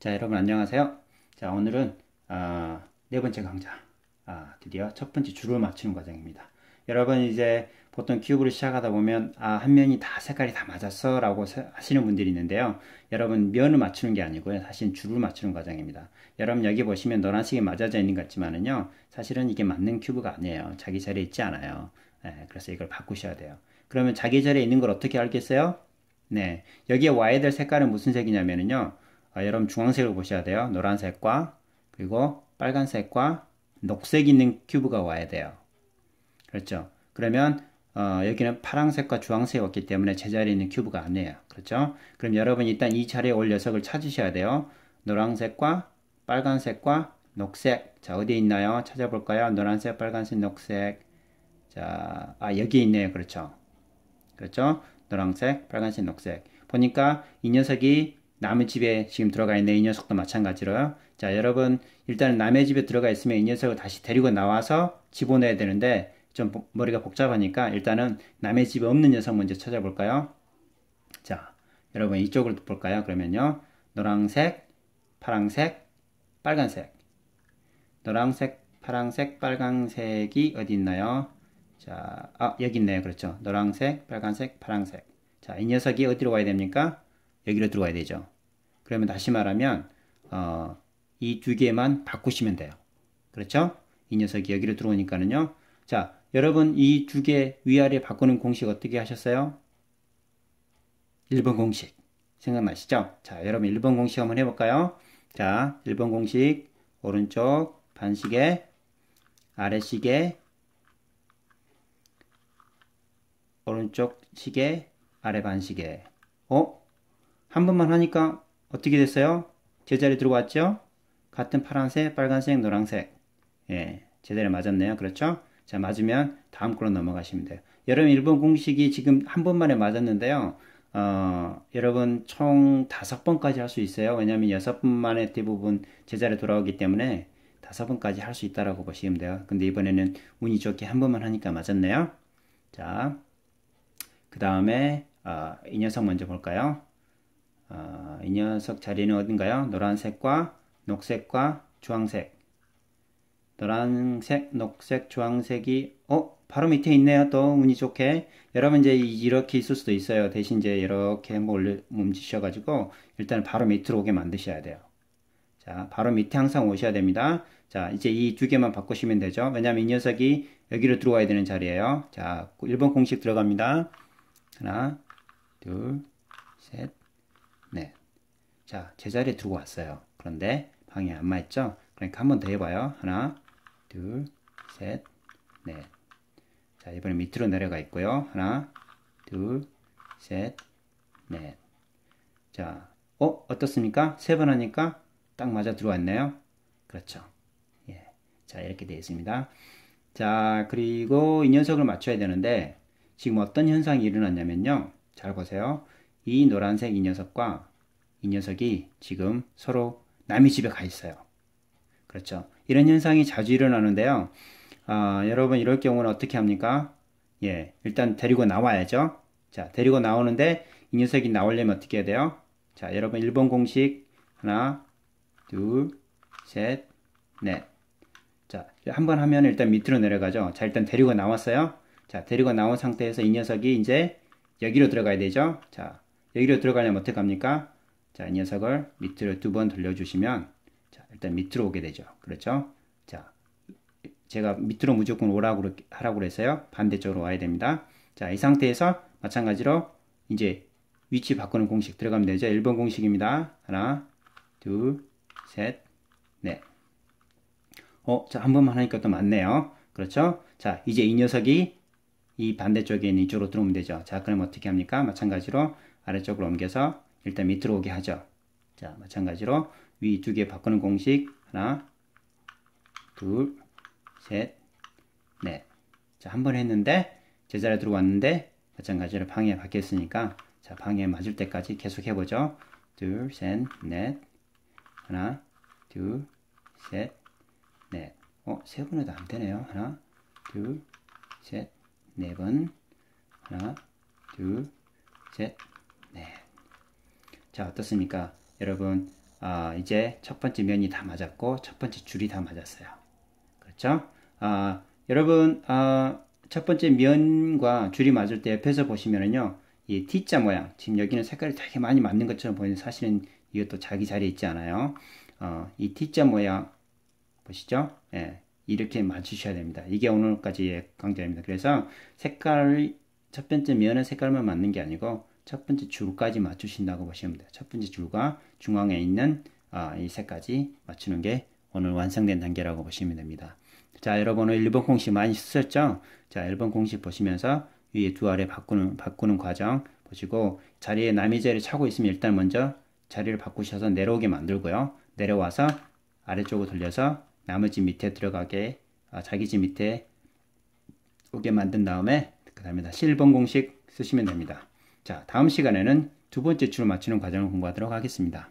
자 여러분 안녕하세요 자 오늘은 어, 네 번째 강좌 아, 드디어 첫 번째 줄을 맞추는 과정입니다 여러분 이제 보통 큐브를 시작하다 보면 아, 한 면이 다 색깔이 다 맞았어 라고 하시는 분들이 있는데요 여러분 면을 맞추는 게 아니고요 사실 줄을 맞추는 과정입니다 여러분 여기 보시면 노란색이 맞아져 있는 것 같지만은요 사실은 이게 맞는 큐브가 아니에요 자기 자리에 있지 않아요 네, 그래서 이걸 바꾸셔야 돼요 그러면 자기 자리에 있는 걸 어떻게 알겠어요? 네 여기에 와야 될 색깔은 무슨 색이냐면요 은 아, 여러분 중앙색을 보셔야 돼요. 노란색과 그리고 빨간색과 녹색 있는 큐브가 와야 돼요. 그렇죠? 그러면 어, 여기는 파란색과 주황색이 왔기 때문에 제자리에 있는 큐브가 아니에요 그렇죠? 그럼 여러분 일단 이 자리에 올 녀석을 찾으셔야 돼요. 노란색과 빨간색과 녹색. 자, 어디 있나요? 찾아볼까요? 노란색, 빨간색, 녹색. 자, 아, 여기 있네요. 그렇죠? 그렇죠? 노란색, 빨간색, 녹색. 보니까 이 녀석이 남의 집에 지금 들어가 있는 이 녀석도 마찬가지로요. 자, 여러분 일단 남의 집에 들어가 있으면 이 녀석을 다시 데리고 나와서 집어내야 되는데 좀 머리가 복잡하니까 일단은 남의 집에 없는 녀석 먼저 찾아볼까요? 자, 여러분 이쪽을 볼까요? 그러면요. 노란색, 파란색, 빨간색. 노란색, 파란색, 빨간색이 어디 있나요? 자, 아, 여기 있네요. 그렇죠. 노란색, 빨간색, 파란색. 자, 이 녀석이 어디로 가야 됩니까? 여기로 들어가야 되죠. 그러면 다시 말하면 어, 이 두 개만 바꾸시면 돼요. 그렇죠? 이 녀석이 여기로 들어오니까는요. 자, 여러분 이 두 개 위아래 바꾸는 공식 어떻게 하셨어요? 1번 공식 생각나시죠? 자, 여러분 1번 공식 한번 해볼까요? 자, 1번 공식 오른쪽 반시계 아래 시계 오른쪽 시계 아래 반시계 어? 한 번만 하니까 어떻게 됐어요? 제자리 들어왔죠? 같은 파란색, 빨간색, 노란색. 예, 제자리 맞았네요. 그렇죠? 자, 맞으면 다음 걸로 넘어가시면 돼요. 여러분, 1번 공식이 지금 한 번만에 맞았는데요. 어, 여러분 총 다섯 번까지 할 수 있어요. 왜냐하면 여섯 번 만에 대부분 제자리 돌아오기 때문에 다섯 번까지 할 수 있다라고 보시면 돼요. 근데 이번에는 운이 좋게 한 번만 하니까 맞았네요. 자, 그 다음에 어, 아, 이 녀석 먼저 볼까요? 어, 이 녀석 자리는 어딘가요? 노란색과 녹색과 주황색 노란색, 녹색, 주황색이 어? 바로 밑에 있네요. 또 운이 좋게 여러분 이제 이렇게 있을 수도 있어요. 대신 이제 이렇게 한번 올려, 움직셔가지고 일단 바로 밑으로 오게 만드셔야 돼요. 자, 바로 밑에 항상 오셔야 됩니다. 자, 이제 이 두 개만 바꾸시면 되죠. 왜냐하면 이 녀석이 여기로 들어와야 되는 자리예요. 자, 1번 공식 들어갑니다. 하나, 둘, 네. 자, 제자리에 두고 왔어요. 그런데 방에안 맞죠? 그러니까 한번 더 해봐요. 하나, 둘, 셋, 넷. 네. 자, 이번에 밑으로 내려가 있고요. 하나, 둘, 셋, 넷. 네. 자, 어? 어떻습니까? 세 번 하니까 딱 맞아 들어왔네요. 그렇죠. 예. 자, 이렇게 되어 있습니다. 자, 그리고 이 녀석을 맞춰야 되는데, 지금 어떤 현상이 일어났냐면요. 잘 보세요. 이 노란색 이 녀석과 이 녀석이 지금 서로 남의 집에 가 있어요. 그렇죠. 이런 현상이 자주 일어나는데요. 아, 여러분 이럴 경우는 어떻게 합니까? 예, 일단 데리고 나와야죠. 자, 데리고 나오는데 이 녀석이 나오려면 어떻게 해야 돼요? 자, 여러분 1번 공식 하나, 둘, 셋, 넷. 자, 한번 하면 일단 밑으로 내려가죠. 자, 일단 데리고 나왔어요. 자, 데리고 나온 상태에서 이 녀석이 이제 여기로 들어가야 되죠. 자, 여기로 들어가려면 어떻게 갑니까? 자, 이 녀석을 밑으로 두 번 돌려주시면 자, 일단 밑으로 오게 되죠. 그렇죠? 자, 제가 밑으로 무조건 오라고 하라고 해서요 반대쪽으로 와야 됩니다. 자, 이 상태에서 마찬가지로 이제 위치 바꾸는 공식 들어가면 되죠. 1번 공식입니다. 하나, 둘, 셋, 넷. 어, 자, 한 번만 하니까 또 맞네요. 그렇죠? 자, 이제 이 녀석이 이 반대쪽에 있는 이쪽으로 들어오면 되죠. 자, 그럼 어떻게 합니까? 마찬가지로 아래쪽으로 옮겨서 일단 밑으로 오게 하죠. 자, 마찬가지로 위 두 개 바꾸는 공식 하나, 둘, 셋, 넷. 자, 한 번 했는데 제자리에 들어왔는데 마찬가지로 방에 바뀌었으니까 자, 방에 맞을 때까지 계속 해보죠. 둘, 셋, 넷. 하나, 둘, 셋, 넷. 어, 세 번에도 안 되네요. 하나, 둘, 셋, 네 번. 하나, 둘, 셋, 자 어떻습니까 여러분 어, 이제 첫 번째 면이 다 맞았고 첫 번째 줄이 다 맞았어요 그렇죠 어, 여러분 어, 첫 번째 면과 줄이 맞을 때 옆에서 보시면은요 이 T자 모양 지금 여기는 색깔이 되게 많이 맞는 것처럼 보이는 사실은 이것도 자기 자리에 있지 않아요 어, 이 T자 모양 보시죠 예, 이렇게 맞추셔야 됩니다 이게 오늘까지의 강좌입니다 그래서 색깔 첫 번째 면의 색깔만 맞는 게 아니고 첫 번째 줄까지 맞추신다고 보시면 돼요. 첫 번째 줄과 중앙에 있는 아, 이 색까지 맞추는 게 오늘 완성된 단계라고 보시면 됩니다. 자, 여러분 은 1번 공식 많이 쓰셨죠? 자, 1번 공식 보시면서 위에 두 아래 바꾸는, 바꾸는 과정 보시고 자리에 나미제를 차고 있으면 일단 먼저 자리를 바꾸셔서 내려오게 만들고요. 내려와서 아래쪽으로 돌려서 나머지 밑에 들어가게 아, 자기 집 밑에 오게 만든 다음에 그 다음에 다시 1번 공식 쓰시면 됩니다. 자, 다음 시간에는 두 번째 줄 맞추는 과정을 공부하도록 하겠습니다.